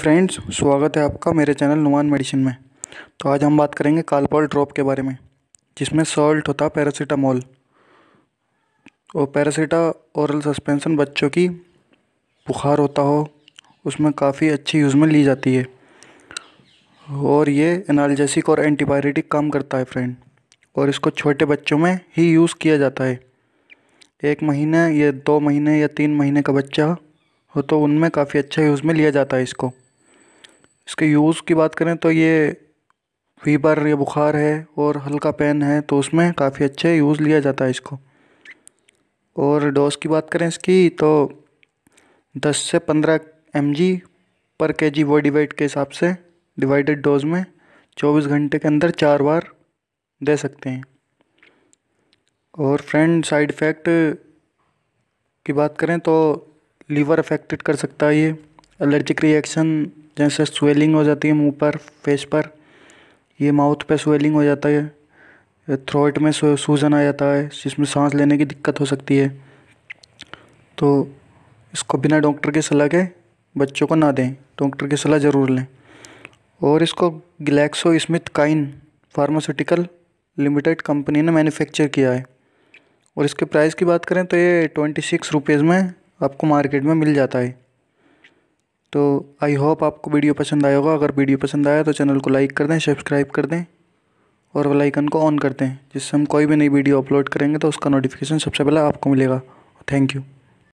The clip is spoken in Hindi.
फ्रेंड्स तो स्वागत है आपका मेरे चैनल नुमान मेडिसिन में तो आज हम बात करेंगे कालपोल ड्रॉप के बारे में जिसमें सॉल्ट होता पैरासीटामोल और पैरासीटा औरल सस्पेंसन बच्चों की बुखार होता हो उसमें काफ़ी अच्छी यूज़ में ली जाती है और ये एनाल्जेसिक और एंटीबायोटिक काम करता है फ्रेंड और इसको छोटे बच्चों में ही यूज़ किया जाता है एक महीने या दो महीने या तीन महीने का बच्चा हो तो उनमें काफ़ी अच्छा यूज़ में लिया जाता है इसको इसके यूज़ की बात करें तो ये फ़ीवर या बुखार है और हल्का पेन है तो उसमें काफ़ी अच्छे यूज़ लिया जाता है इसको और डोज की बात करें इसकी तो दस से पंद्रह एम पर के जी बॉडी वेट के हिसाब से डिवाइडेड डोज में चौबीस घंटे के अंदर चार बार दे सकते हैं और फ्रेंड साइड इफ़ेक्ट की बात करें तो लीवर अफेक्टेड कर सकता है ये एलर्जिक रिएक्शन जैसे स्वेलिंग हो जाती है मुंह पर फेस पर ये माउथ पे स्वेलिंग हो जाता है थ्रोट में सूजन आ जाता है जिसमें सांस लेने की दिक्कत हो सकती है तो इसको बिना डॉक्टर की सलाह के बच्चों को ना दें डॉक्टर की सलाह ज़रूर लें और इसको Glaxo SmithKline pharmaceutical limited company ने मैन्युफैक्चर किया है और इसके प्राइस की बात करें तो ये ट्वेंटी सिक्स रुपीज़ में आपको मार्केट में मिल जाता है तो आई होप आपको वीडियो पसंद आया होगा अगर वीडियो पसंद आया तो चैनल को लाइक कर दें सब्सक्राइब कर दें और बेल आइकन को ऑन कर दें जिससे हम कोई भी नई वीडियो अपलोड करेंगे तो उसका नोटिफिकेशन सबसे पहले आपको मिलेगा थैंक यू